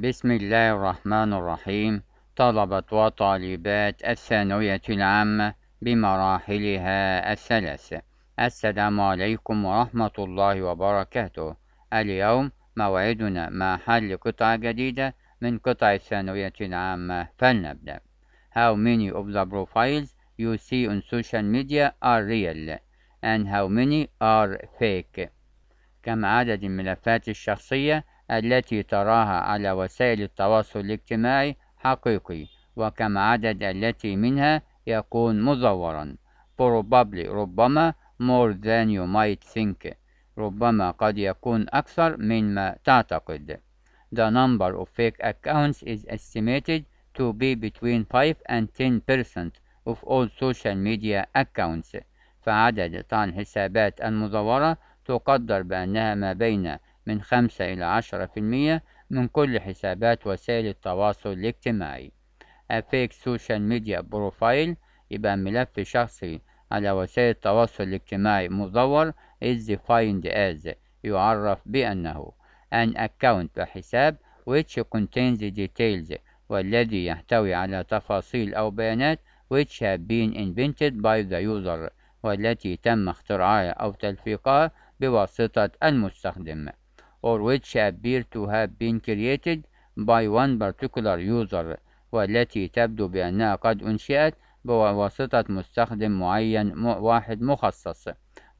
بسم الله الرحمن الرحيم طلبة وطالبات الثانوية العامة بمراحلها الثلاث السلام عليكم ورحمة الله وبركاته اليوم موعدنا مع حل قطعة جديدة من قطع الثانوية العامة فلنبدأ How many of the profiles you see on social media are real and how many are fake كم عدد الملفات الشخصية التي تراها على وسائل التواصل الاجتماعي حقيقي وكم عدد التي منها يكون مزورا probably ربما more than you might think ربما قد يكون أكثر مما تعتقد The number of fake accounts is estimated to be between 5 and 10% of all social media accounts فعدد طعن الحسابات المزورة تقدر بأنها ما بين من خمسة إلى عشرة في المية من كل حسابات وسائل التواصل الاجتماعي أفيك سوشيال ميديا بروفايل يبقى ملف شخصي على وسائل التواصل الاجتماعي مزور is defined as يعرف بأنه an account وحساب which contains details والذي يحتوي على تفاصيل أو بيانات which have been invented by the user والتي تم اختراعها أو تلفيقها بواسطة المستخدم or which appear to have been created by one particular user والتي تبدو بأنها قد أنشئت بواسطة مستخدم معين واحد مخصص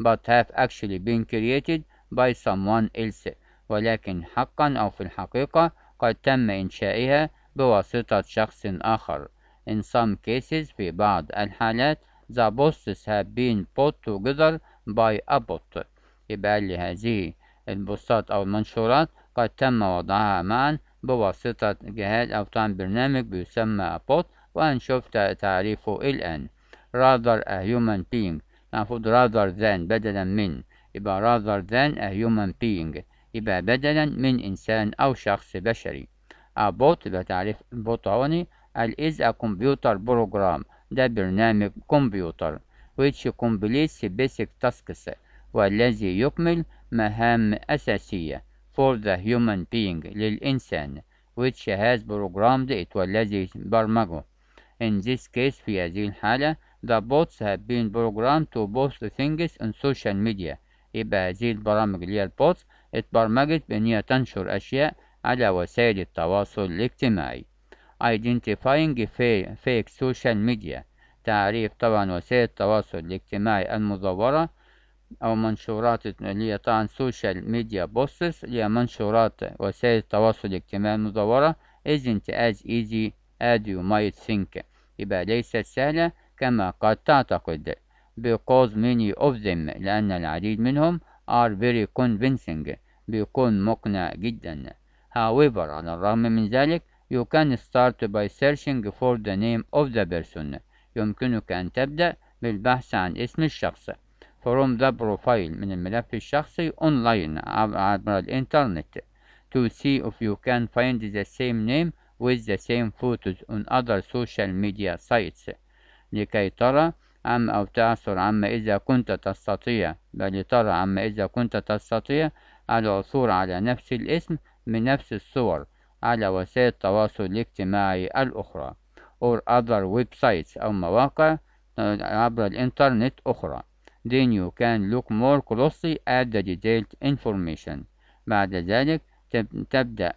but have actually been created by someone else ولكن حقا أو في الحقيقة قد تم إنشائها بواسطة شخص آخر In some cases في بعض الحالات the posts have been put together by a bot يبقى لهذه البوستات أو المنشورات قد تم وضعها معا بواسطة جهاز أو طعم برنامج بيسمى بوت وهنشوف تعريفه الآن rather a human being المفروض rather than بدلا من يبقى rather than a human being يبقى بدلا من إنسان أو شخص بشري a bot يبقى تعريف بوت عوني is a computer program ده برنامج كمبيوتر which completes basic tasks والذي يكمل مهام أساسية for the human being للإنسان which has programmed it والذي برمجه in this case في هذه الحالة the bots have been programmed to post things on social media يبقى هذه البرامج اللي هي البوتس اتبرمجت بأن هي تنشر أشياء على وسائل التواصل الاجتماعي identifying fake social media تعريف طبعا وسائل التواصل الاجتماعي المزورة أو منشورات اللي هي طبعا سوشيال ميديا بوستس اللي هي منشورات وسائل التواصل الاجتماعي المدورة isn't as easy as you might think يبقى ليست سهلة كما قد تعتقد because many of them لأن العديد منهم are very convincing بيكون مقنع جدا however على الرغم من ذلك you can start by searching for the name of the person يمكنك أن تبدأ بالبحث عن اسم الشخص from the profile من الملف الشخصي online عبر الإنترنت to see if you can find the same name with the same photos on other social media sites لكي ترى عم أو تعثر عما إذا كنت تستطيع بل ترى عما إذا كنت تستطيع العثور على نفس الاسم من نفس الصور على وسائل التواصل الاجتماعي الأخرى or other websites أو مواقع عبر الإنترنت أخرى then you can look more closely at the detailed information بعد ذلك تبدأ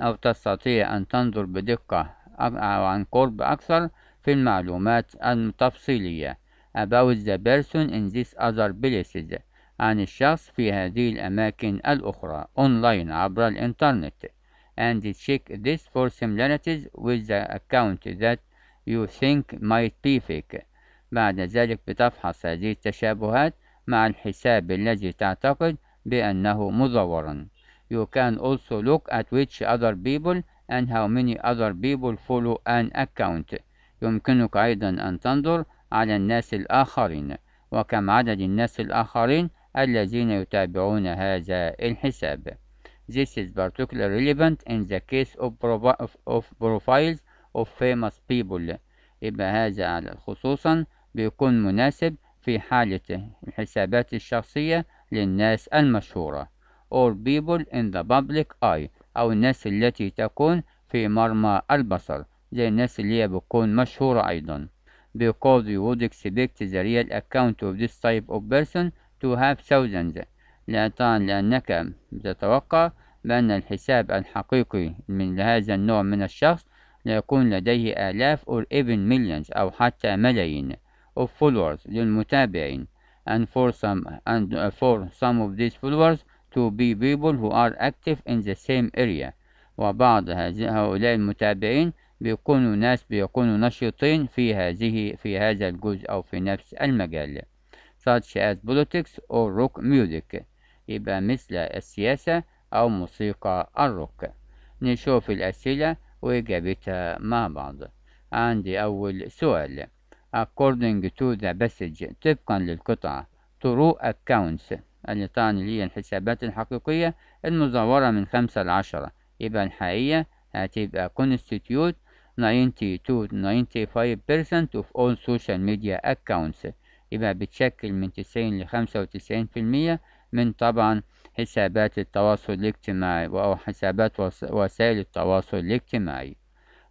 أو تستطيع أن تنظر بدقة أو عن قرب أكثر في المعلومات التفصيلية about the person in these other places عن الشخص في هذه الأماكن الأخرى online عبر الإنترنت and check this for similarities with the account that you think might be fake بعد ذلك بتفحص هذه التشابهات مع الحساب الذي تعتقد بأنه مزور. You can also look at which other people and how many other people follow an account يمكنك أيضا أن تنظر على الناس الآخرين وكم عدد الناس الآخرين الذين يتابعون هذا الحساب This is particularly relevant in the case of, of, of profiles of famous people يبقى هذا خصوصا بيكون مناسب في حالة الحسابات الشخصية للناس المشهورة or people in the public eye أو الناس التي تكون في مرمى البصر زي الناس اللي هي بتكون مشهورة أيضا because you would expect the real account of this type of person to have thousands لأنك تتوقع بأن الحساب الحقيقي من هذا النوع من الشخص ليكون لديه آلاف or even millions أو حتى ملايين of followers للمتابعين and for some and uh, for some of these followers to be people who are active in the same area وبعض هؤلاء المتابعين بيكونوا ناس بيكونوا نشيطين في هذه في هذا الجزء أو في نفس المجال such as politics or rock music يبقى مثل السياسة أو موسيقى الروك نشوف الأسئلة وإجابتها مع بعض عندي أول سؤال according to the passage طبقا للقطعة true accounts اللي طبعا اللي هي الحسابات الحقيقية المزورة من خمسة لعشرة يبقى الحقيقة هتبقى constitute 92 to 95% of all social media accounts يبقى بتشكل من 90 ل 95% من طبعا حسابات التواصل الاجتماعي أو حسابات وسائل التواصل الاجتماعي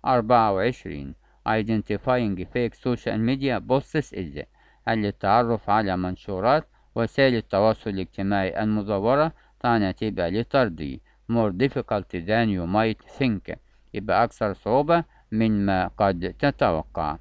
24 identifying fake social media posts إلا للتعرف على منشورات وسائل التواصل الاجتماعي المزورة تعنى تبقى لطردي more difficult than you might think يبقى أكثر صعوبة من ما قد تتوقع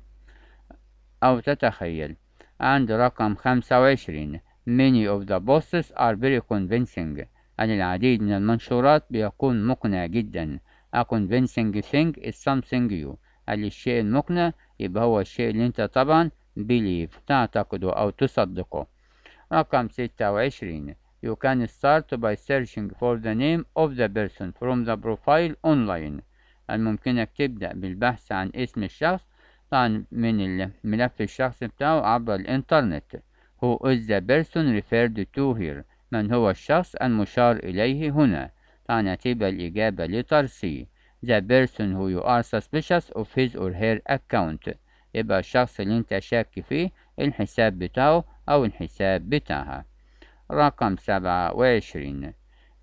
أو تتخيل عند رقم 25 many of the posts are very convincing أن العديد من المنشورات بيكون مقنع جدا A convincing thing is something you قال الشيء المقنع يبقى هو الشيء اللي انت طبعا بليف تعتقده او تصدقه رقم ستة وعشرين You can start by searching for the name of the person from the profile online الممكنك ممكنك تبدأ بالبحث عن اسم الشخص طبعا من الملف الشخص بتاعه عبر الانترنت Who is the person referred to here من هو الشخص المشار إليه هنا طبعا هتبقى الإجابة لترسيه the person who you are suspicious of his or her account يبقى الشخص اللي انت شاك فيه الحساب بتاعه أو الحساب بتاعها رقم سبعة وعشرين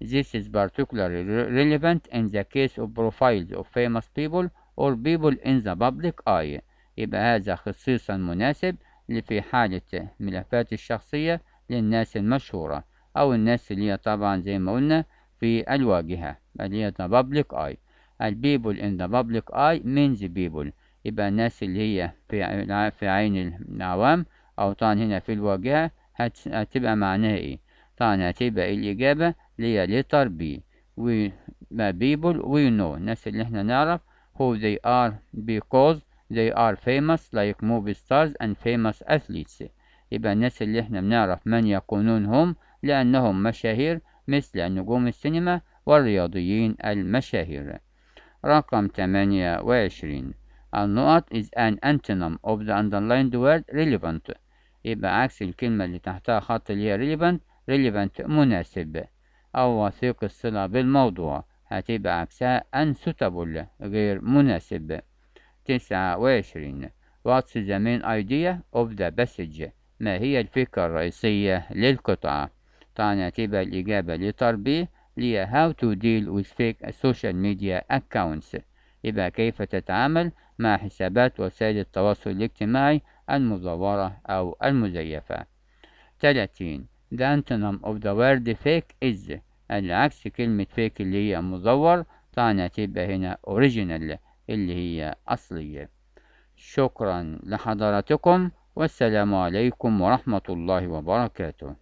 This is particularly relevant in the case of profiles of famous people or people in the public eye يبقى هذا خصيصا مناسب لفي حالة ملفات الشخصية للناس المشهورة أو الناس اللي هي طبعا زي ما قلنا في الواجهة اللي هي public eye البيبل ان ذا بابليك اي ذا بيبل يبقى الناس اللي هي في في عين العوام او طبعا هنا في الواجهة هتبقى معناها ايه طبعا هتبقى الاجابة اللي هي لتر بي وما بيبل وي نو الناس اللي احنا نعرف هو they are because they are famous like movie stars and famous athletes يبقى الناس اللي احنا بنعرف من يكونون هم لأنهم مشاهير مثل نجوم السينما والرياضيين المشاهير رقم 28 النقط is an antonym of the underlined word relevant يبقى عكس الكلمة اللي تحتها خط اللي هي relevant relevant مناسب أو وثيق الصلة بالموضوع هتبقى عكسها unsuitable غير مناسب تسعة وعشرين What's the main idea of the passage ما هي الفكرة الرئيسية للقطعة طبعا هتبقى الإجابة لتربيه لي how to deal with fake social media accounts إذا كيف تتعامل مع حسابات وسائل التواصل الاجتماعي المزورة أو المزيفة 30 The antonym of the word fake is العكس كلمة fake اللي هي مزور طبعا تبقى هنا original اللي هي أصلية شكرا لحضراتكم والسلام عليكم ورحمة الله وبركاته